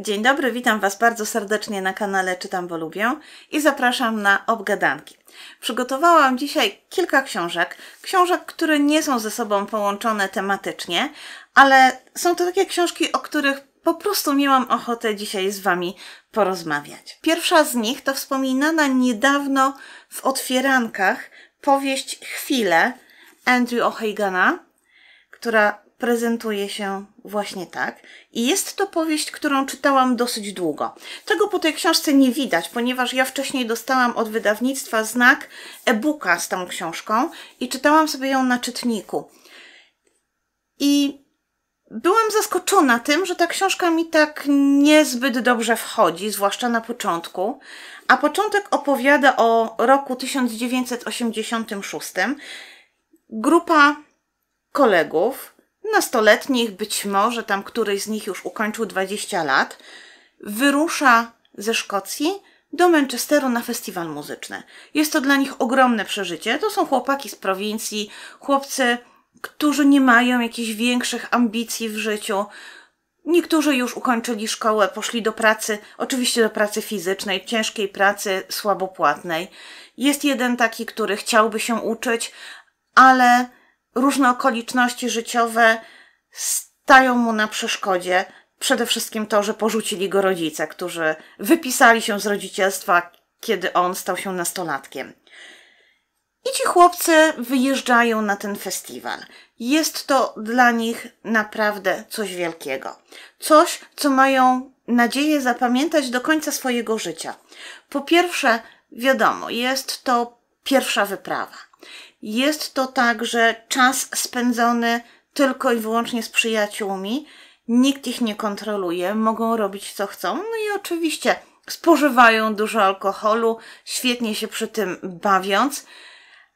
Dzień dobry, witam Was bardzo serdecznie na kanale Czytam, bo lubię i zapraszam na obgadanki. Przygotowałam dzisiaj kilka książek, książek, które nie są ze sobą połączone tematycznie, ale są to takie książki, o których po prostu miałam ochotę dzisiaj z Wami porozmawiać. Pierwsza z nich to wspominana niedawno w otwierankach powieść Chwile Andrew O'Hagana, która prezentuje się właśnie tak. I jest to powieść, którą czytałam dosyć długo. Tego po tej książce nie widać, ponieważ ja wcześniej dostałam od wydawnictwa znak e-booka z tą książką i czytałam sobie ją na czytniku. I byłam zaskoczona tym, że ta książka mi tak niezbyt dobrze wchodzi, zwłaszcza na początku. A początek opowiada o roku 1986. Grupa kolegów nastoletnich, być może tam któryś z nich już ukończył 20 lat, wyrusza ze Szkocji do Manchesteru na festiwal muzyczny. Jest to dla nich ogromne przeżycie. To są chłopaki z prowincji, chłopcy, którzy nie mają jakichś większych ambicji w życiu. Niektórzy już ukończyli szkołę, poszli do pracy, oczywiście do pracy fizycznej, ciężkiej pracy, słabo płatnej. Jest jeden taki, który chciałby się uczyć, ale różne okoliczności życiowe stają mu na przeszkodzie. Przede wszystkim to, że porzucili go rodzice, którzy wypisali się z rodzicielstwa, kiedy on stał się nastolatkiem. I ci chłopcy wyjeżdżają na ten festiwal. Jest to dla nich naprawdę coś wielkiego. Coś, co mają nadzieję zapamiętać do końca swojego życia. Po pierwsze, wiadomo, jest to pierwsza wyprawa. Jest to także czas spędzony tylko i wyłącznie z przyjaciółmi. Nikt ich nie kontroluje, mogą robić co chcą. No i oczywiście spożywają dużo alkoholu, świetnie się przy tym bawiąc,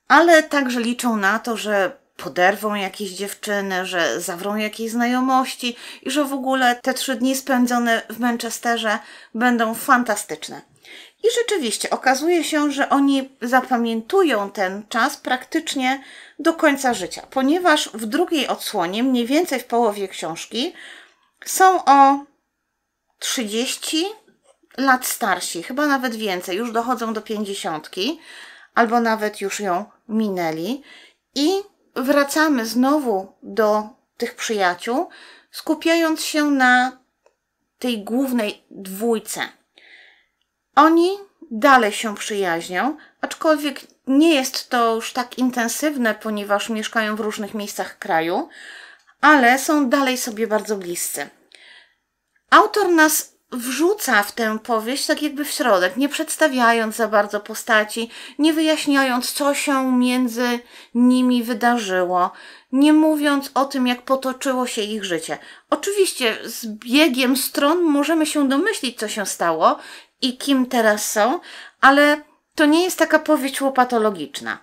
ale także liczą na to, że poderwą jakieś dziewczyny, że zawrą jakieś znajomości i że w ogóle te trzy dni spędzone w Manchesterze będą fantastyczne. I rzeczywiście okazuje się, że oni zapamiętują ten czas praktycznie do końca życia, ponieważ w drugiej odsłonie, mniej więcej w połowie książki, są o 30 lat starsi, chyba nawet więcej, już dochodzą do pięćdziesiątki, albo nawet już ją minęli. I wracamy znowu do tych przyjaciół, skupiając się na tej głównej dwójce oni dalej się przyjaźnią, aczkolwiek nie jest to już tak intensywne, ponieważ mieszkają w różnych miejscach kraju, ale są dalej sobie bardzo bliscy. Autor nas wrzuca w tę powieść tak jakby w środek, nie przedstawiając za bardzo postaci, nie wyjaśniając, co się między nimi wydarzyło, nie mówiąc o tym, jak potoczyło się ich życie. Oczywiście z biegiem stron możemy się domyślić, co się stało i kim teraz są, ale to nie jest taka powieść łopatologiczna.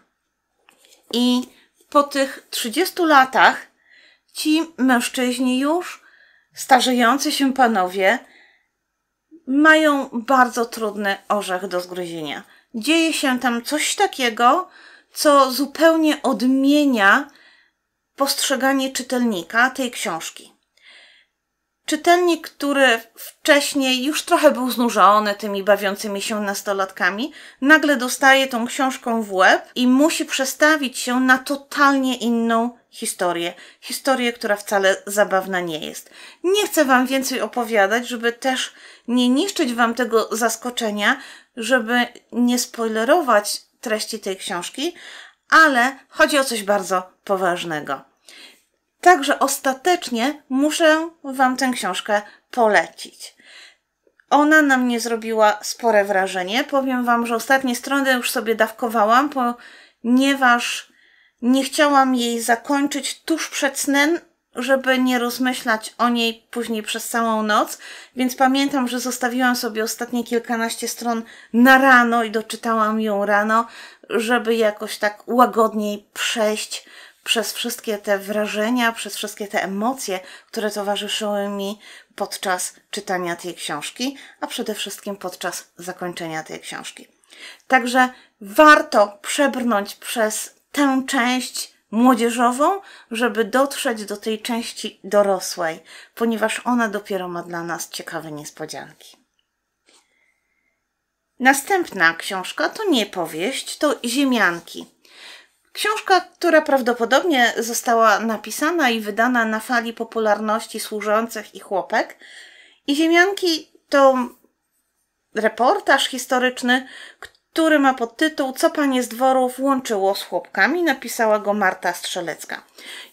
I po tych 30 latach ci mężczyźni już, starzejący się panowie, mają bardzo trudny orzech do zgryzienia. Dzieje się tam coś takiego, co zupełnie odmienia postrzeganie czytelnika tej książki. Czytelnik, który wcześniej już trochę był znużony tymi bawiącymi się nastolatkami, nagle dostaje tą książką w łeb i musi przestawić się na totalnie inną historię. Historię, która wcale zabawna nie jest. Nie chcę Wam więcej opowiadać, żeby też nie niszczyć Wam tego zaskoczenia, żeby nie spoilerować treści tej książki, ale chodzi o coś bardzo poważnego. Także ostatecznie muszę Wam tę książkę polecić. Ona na mnie zrobiła spore wrażenie. Powiem Wam, że ostatnie strony już sobie dawkowałam, ponieważ nie chciałam jej zakończyć tuż przed snem, żeby nie rozmyślać o niej później przez całą noc, więc pamiętam, że zostawiłam sobie ostatnie kilkanaście stron na rano i doczytałam ją rano, żeby jakoś tak łagodniej przejść przez wszystkie te wrażenia, przez wszystkie te emocje, które towarzyszyły mi podczas czytania tej książki, a przede wszystkim podczas zakończenia tej książki. Także warto przebrnąć przez tę część młodzieżową, żeby dotrzeć do tej części dorosłej, ponieważ ona dopiero ma dla nas ciekawe niespodzianki. Następna książka to nie powieść, to Ziemianki Książka, która prawdopodobnie została napisana i wydana na fali popularności służących i chłopek. I Ziemianki to reportaż historyczny, który ma pod tytuł Co panie z dworów łączyło z chłopkami, napisała go Marta Strzelecka.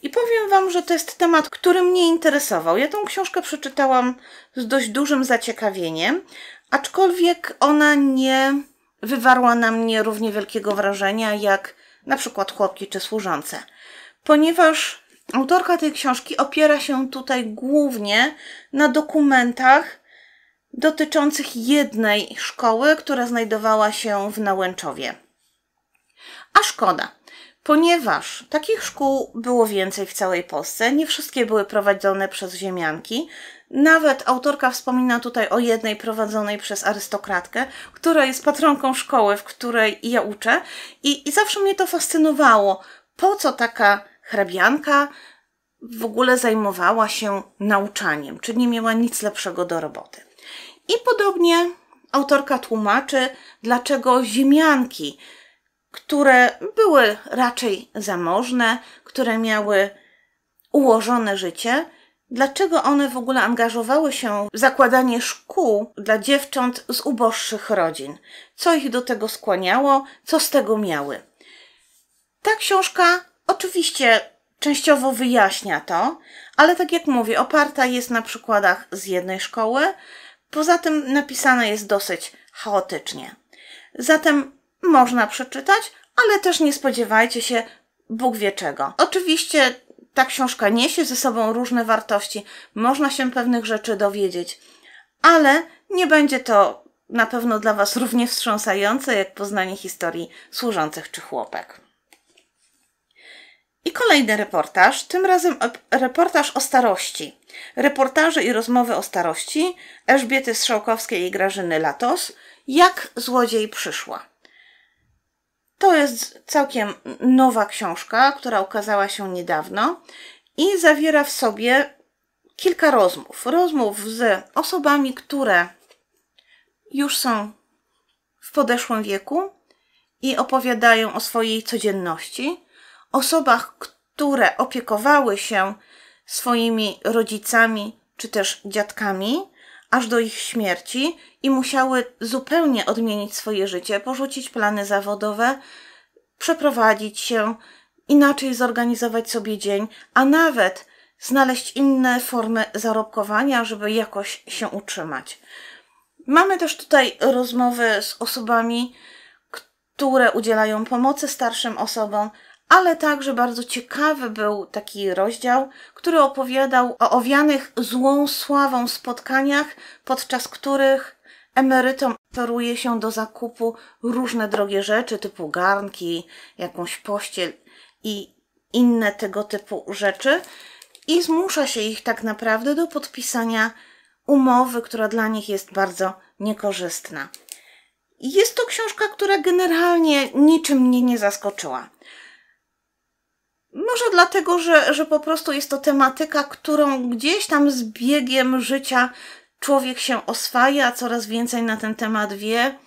I powiem wam, że to jest temat, który mnie interesował. Ja tą książkę przeczytałam z dość dużym zaciekawieniem, aczkolwiek ona nie wywarła na mnie równie wielkiego wrażenia jak na przykład chłopki czy służące. Ponieważ autorka tej książki opiera się tutaj głównie na dokumentach dotyczących jednej szkoły, która znajdowała się w Nałęczowie. A szkoda, Ponieważ takich szkół było więcej w całej Polsce, nie wszystkie były prowadzone przez ziemianki. Nawet autorka wspomina tutaj o jednej prowadzonej przez arystokratkę, która jest patronką szkoły, w której ja uczę, i, i zawsze mnie to fascynowało. Po co taka hrabianka w ogóle zajmowała się nauczaniem, czy nie miała nic lepszego do roboty? I podobnie autorka tłumaczy, dlaczego ziemianki które były raczej zamożne, które miały ułożone życie, dlaczego one w ogóle angażowały się w zakładanie szkół dla dziewcząt z uboższych rodzin, co ich do tego skłaniało, co z tego miały. Ta książka oczywiście częściowo wyjaśnia to, ale tak jak mówię, oparta jest na przykładach z jednej szkoły, poza tym napisana jest dosyć chaotycznie. Zatem można przeczytać, ale też nie spodziewajcie się Bóg wie czego. Oczywiście ta książka niesie ze sobą różne wartości, można się pewnych rzeczy dowiedzieć, ale nie będzie to na pewno dla Was równie wstrząsające jak poznanie historii służących czy chłopek. I kolejny reportaż, tym razem reportaż o starości. Reportaże i rozmowy o starości Elżbiety Strzałkowskiej i Grażyny Latos. Jak złodziej przyszła. To jest całkiem nowa książka, która ukazała się niedawno i zawiera w sobie kilka rozmów. Rozmów z osobami, które już są w podeszłym wieku i opowiadają o swojej codzienności, osobach, które opiekowały się swoimi rodzicami czy też dziadkami aż do ich śmierci i musiały zupełnie odmienić swoje życie, porzucić plany zawodowe, przeprowadzić się, inaczej zorganizować sobie dzień, a nawet znaleźć inne formy zarobkowania, żeby jakoś się utrzymać. Mamy też tutaj rozmowy z osobami, które udzielają pomocy starszym osobom, ale także bardzo ciekawy był taki rozdział, który opowiadał o owianych złą sławą spotkaniach, podczas których emerytom oferuje się do zakupu różne drogie rzeczy, typu garnki, jakąś pościel i inne tego typu rzeczy, i zmusza się ich tak naprawdę do podpisania umowy, która dla nich jest bardzo niekorzystna. Jest to książka, która generalnie niczym mnie nie zaskoczyła. Może dlatego, że, że po prostu jest to tematyka, którą gdzieś tam z biegiem życia człowiek się oswaja, coraz więcej na ten temat wie,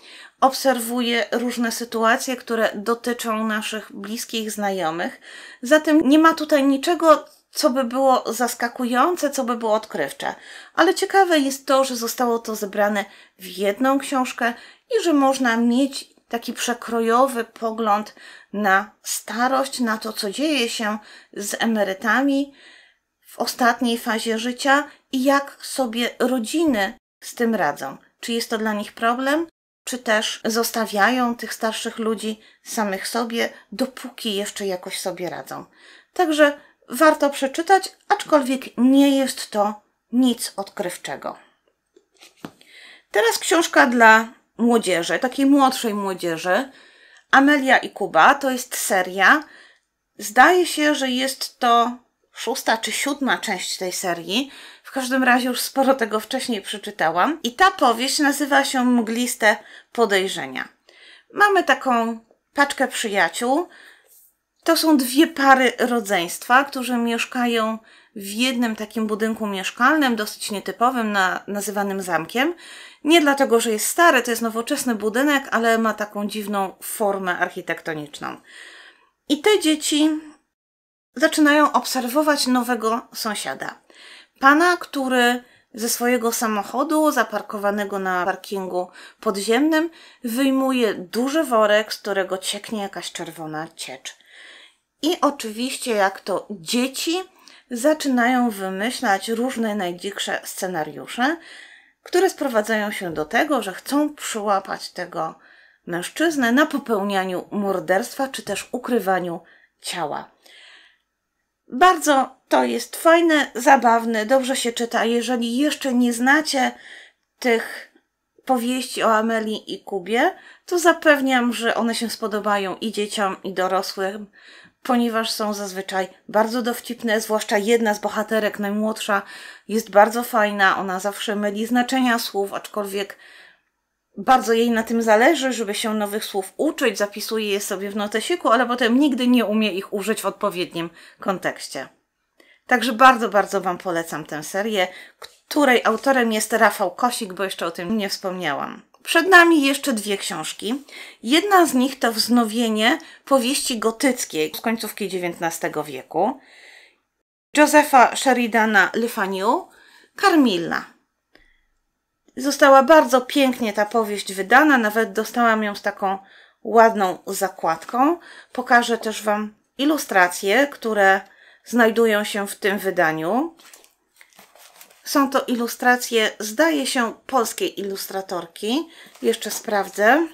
obserwuje różne sytuacje, które dotyczą naszych bliskich, znajomych. Zatem nie ma tutaj niczego, co by było zaskakujące, co by było odkrywcze. Ale ciekawe jest to, że zostało to zebrane w jedną książkę i że można mieć taki przekrojowy pogląd na starość, na to, co dzieje się z emerytami w ostatniej fazie życia i jak sobie rodziny z tym radzą. Czy jest to dla nich problem, czy też zostawiają tych starszych ludzi samych sobie, dopóki jeszcze jakoś sobie radzą. Także warto przeczytać, aczkolwiek nie jest to nic odkrywczego. Teraz książka dla młodzieży, takiej młodszej młodzieży. Amelia i Kuba to jest seria. Zdaje się, że jest to szósta czy siódma część tej serii. W każdym razie już sporo tego wcześniej przeczytałam. I ta powieść nazywa się Mgliste Podejrzenia. Mamy taką paczkę przyjaciół. To są dwie pary rodzeństwa, którzy mieszkają w jednym takim budynku mieszkalnym, dosyć nietypowym, na, nazywanym zamkiem. Nie dlatego, że jest stary, to jest nowoczesny budynek, ale ma taką dziwną formę architektoniczną. I te dzieci zaczynają obserwować nowego sąsiada. Pana, który ze swojego samochodu zaparkowanego na parkingu podziemnym wyjmuje duży worek, z którego cieknie jakaś czerwona ciecz. I oczywiście, jak to dzieci, zaczynają wymyślać różne najdziksze scenariusze, które sprowadzają się do tego, że chcą przyłapać tego mężczyznę na popełnianiu morderstwa czy też ukrywaniu ciała. Bardzo to jest fajne, zabawne, dobrze się czyta. Jeżeli jeszcze nie znacie tych powieści o Amelii i Kubie, to zapewniam, że one się spodobają i dzieciom, i dorosłym, ponieważ są zazwyczaj bardzo dowcipne, zwłaszcza jedna z bohaterek, najmłodsza, jest bardzo fajna, ona zawsze myli znaczenia słów, aczkolwiek bardzo jej na tym zależy, żeby się nowych słów uczyć, zapisuje je sobie w notesiku, ale potem nigdy nie umie ich użyć w odpowiednim kontekście. Także bardzo, bardzo Wam polecam tę serię, której autorem jest Rafał Kosik, bo jeszcze o tym nie wspomniałam przed nami jeszcze dwie książki. Jedna z nich to wznowienie powieści gotyckiej z końcówki XIX wieku Josefa Sheridana Le Fanu, Carmilla. Została bardzo pięknie ta powieść wydana, nawet dostałam ją z taką ładną zakładką. Pokażę też Wam ilustracje, które znajdują się w tym wydaniu. Są to ilustracje, zdaje się, polskiej ilustratorki. Jeszcze sprawdzę,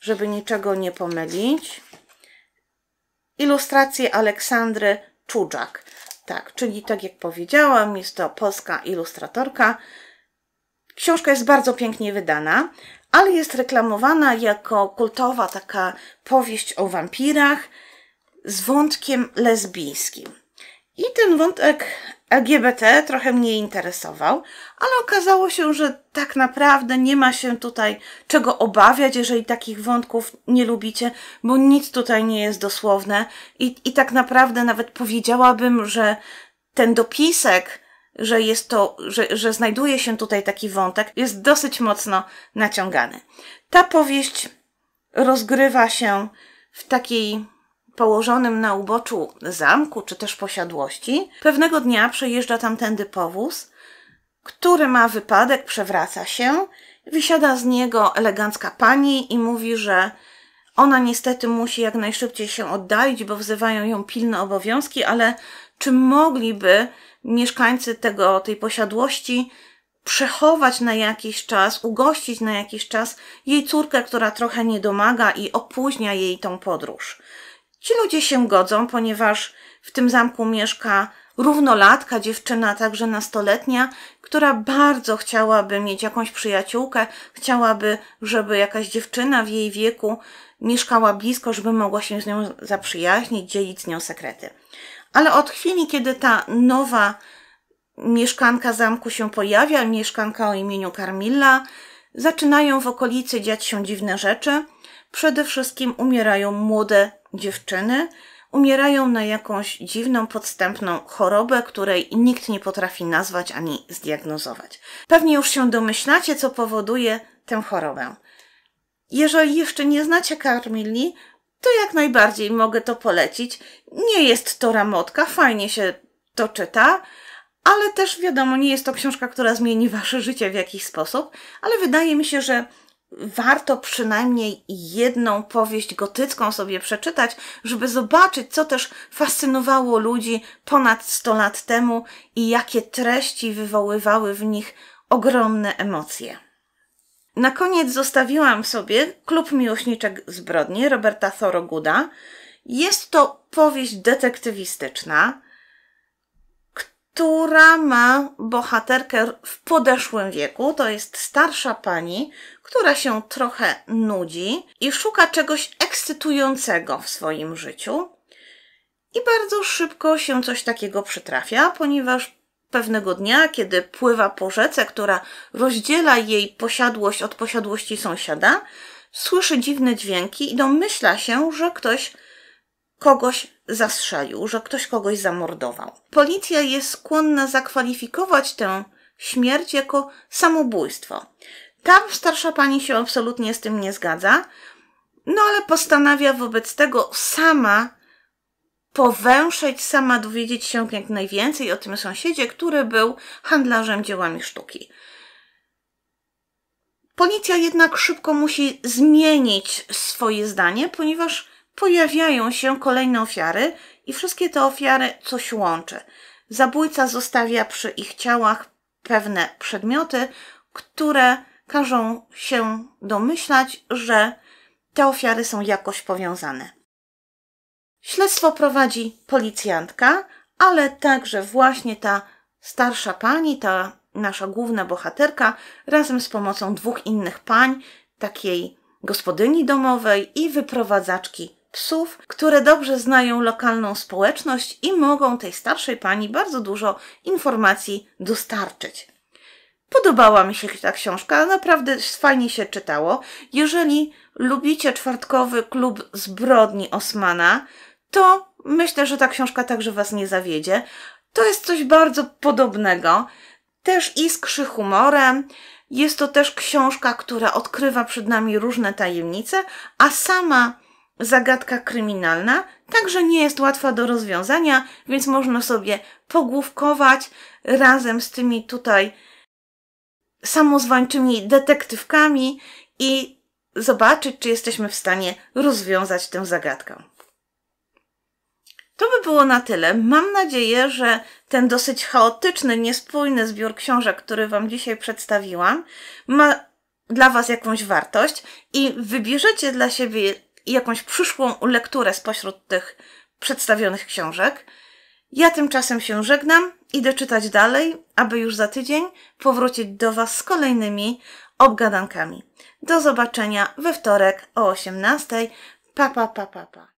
żeby niczego nie pomylić. Ilustracje Aleksandry Czudzak, Tak, czyli tak jak powiedziałam, jest to polska ilustratorka. Książka jest bardzo pięknie wydana, ale jest reklamowana jako kultowa taka powieść o wampirach z wątkiem lesbijskim. I ten wątek LGBT trochę mnie interesował, ale okazało się, że tak naprawdę nie ma się tutaj czego obawiać, jeżeli takich wątków nie lubicie, bo nic tutaj nie jest dosłowne i, i tak naprawdę nawet powiedziałabym, że ten dopisek, że jest to, że, że znajduje się tutaj taki wątek, jest dosyć mocno naciągany. Ta powieść rozgrywa się w takiej położonym na uboczu zamku czy też posiadłości. Pewnego dnia przejeżdża tamtędy powóz, który ma wypadek, przewraca się, wysiada z niego elegancka pani i mówi, że ona niestety musi jak najszybciej się oddalić, bo wzywają ją pilne obowiązki, ale czy mogliby mieszkańcy tego, tej posiadłości przechować na jakiś czas, ugościć na jakiś czas jej córkę, która trochę nie domaga i opóźnia jej tą podróż. Ci ludzie się godzą, ponieważ w tym zamku mieszka równolatka dziewczyna, także nastoletnia, która bardzo chciałaby mieć jakąś przyjaciółkę, chciałaby, żeby jakaś dziewczyna w jej wieku mieszkała blisko, żeby mogła się z nią zaprzyjaźnić, dzielić z nią sekrety. Ale od chwili, kiedy ta nowa mieszkanka zamku się pojawia, mieszkanka o imieniu Carmilla, zaczynają w okolicy dziać się dziwne rzeczy. Przede wszystkim umierają młode dziewczyny umierają na jakąś dziwną, podstępną chorobę, której nikt nie potrafi nazwać ani zdiagnozować. Pewnie już się domyślacie, co powoduje tę chorobę. Jeżeli jeszcze nie znacie Carmilli, to jak najbardziej mogę to polecić. Nie jest to ramotka, fajnie się to czyta, ale też wiadomo, nie jest to książka, która zmieni wasze życie w jakiś sposób, ale wydaje mi się, że warto przynajmniej jedną powieść gotycką sobie przeczytać, żeby zobaczyć, co też fascynowało ludzi ponad 100 lat temu i jakie treści wywoływały w nich ogromne emocje. Na koniec zostawiłam sobie Klub Miłośniczek Zbrodni Roberta Thoroguda. Jest to powieść detektywistyczna, która ma bohaterkę w podeszłym wieku. To jest starsza pani, która się trochę nudzi i szuka czegoś ekscytującego w swoim życiu. I bardzo szybko się coś takiego przytrafia, ponieważ pewnego dnia, kiedy pływa po rzece, która rozdziela jej posiadłość od posiadłości sąsiada, słyszy dziwne dźwięki i domyśla się, że ktoś kogoś zastrzelił, że ktoś kogoś zamordował. Policja jest skłonna zakwalifikować tę śmierć jako samobójstwo. Tam starsza pani się absolutnie z tym nie zgadza, no ale postanawia wobec tego sama powęszeć, sama dowiedzieć się jak najwięcej o tym sąsiedzie, który był handlarzem dziełami sztuki. Policja jednak szybko musi zmienić swoje zdanie, ponieważ pojawiają się kolejne ofiary i wszystkie te ofiary coś łączy. Zabójca zostawia przy ich ciałach pewne przedmioty, które każą się domyślać, że te ofiary są jakoś powiązane. Śledztwo prowadzi policjantka, ale także właśnie ta starsza pani, ta nasza główna bohaterka, razem z pomocą dwóch innych pań, takiej gospodyni domowej i wyprowadzaczki psów, które dobrze znają lokalną społeczność i mogą tej starszej pani bardzo dużo informacji dostarczyć. Podobała mi się ta książka, naprawdę fajnie się czytało. Jeżeli lubicie czwartkowy klub zbrodni Osmana, to myślę, że ta książka także Was nie zawiedzie. To jest coś bardzo podobnego, też iskrzy humorem. Jest to też książka, która odkrywa przed nami różne tajemnice, a sama zagadka kryminalna, także nie jest łatwa do rozwiązania, więc można sobie pogłówkować razem z tymi tutaj samozwańczymi detektywkami i zobaczyć, czy jesteśmy w stanie rozwiązać tę zagadkę. To by było na tyle. Mam nadzieję, że ten dosyć chaotyczny, niespójny zbiór książek, który Wam dzisiaj przedstawiłam, ma dla Was jakąś wartość i wybierzecie dla siebie i jakąś przyszłą lekturę spośród tych przedstawionych książek. Ja tymczasem się żegnam, idę czytać dalej, aby już za tydzień powrócić do Was z kolejnymi obgadankami. Do zobaczenia we wtorek o 18. Pa, pa, pa, pa, pa.